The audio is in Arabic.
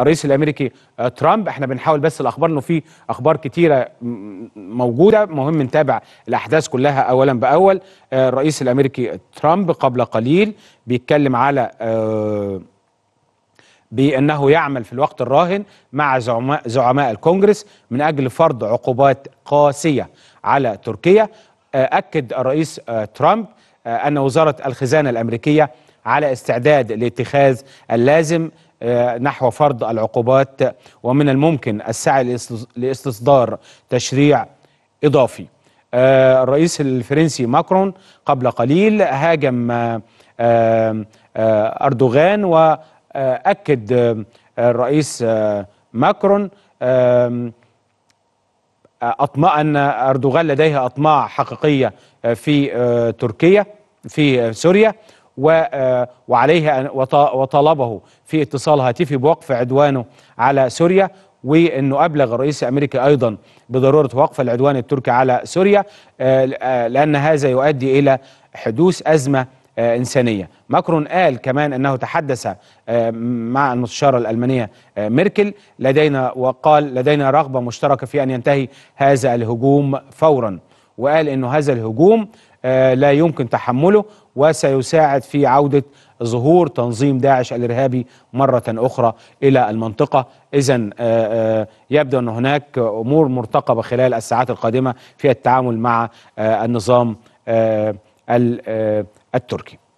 الرئيس الامريكي آه، ترامب احنا بنحاول بس الاخبار انه في اخبار كتيره موجوده مهم نتابع الاحداث كلها اولا باول آه، الرئيس الامريكي ترامب قبل قليل بيتكلم على آه، بانه يعمل في الوقت الراهن مع زعماء, زعماء الكونجرس من اجل فرض عقوبات قاسيه على تركيا اكد الرئيس ترامب ان وزاره الخزانه الامريكيه على استعداد لاتخاذ اللازم آه، نحو فرض العقوبات ومن الممكن السعي لاستصدار تشريع إضافي آه، الرئيس الفرنسي ماكرون قبل قليل هاجم آه، أردوغان وأكد الرئيس ماكرون أطمأن أردوغان لديه أطماع حقيقية في تركيا في سوريا آه، وعليه وطلبه في اتصال هاتفي بوقف عدوانه على سوريا وانه ابلغ الرئيس الامريكي ايضا بضروره وقف العدوان التركي على سوريا آه، لان هذا يؤدي الى حدوث ازمه آه، انسانيه. ماكرون قال كمان انه تحدث مع المستشاره الالمانيه ميركل لدينا وقال لدينا رغبه مشتركه في ان ينتهي هذا الهجوم فورا وقال انه هذا الهجوم آه، لا يمكن تحمله وسيساعد في عودة ظهور تنظيم داعش الإرهابي مرة أخرى إلى المنطقة إذا آه، آه، يبدو أن هناك أمور مرتقبة خلال الساعات القادمة في التعامل مع النظام التركي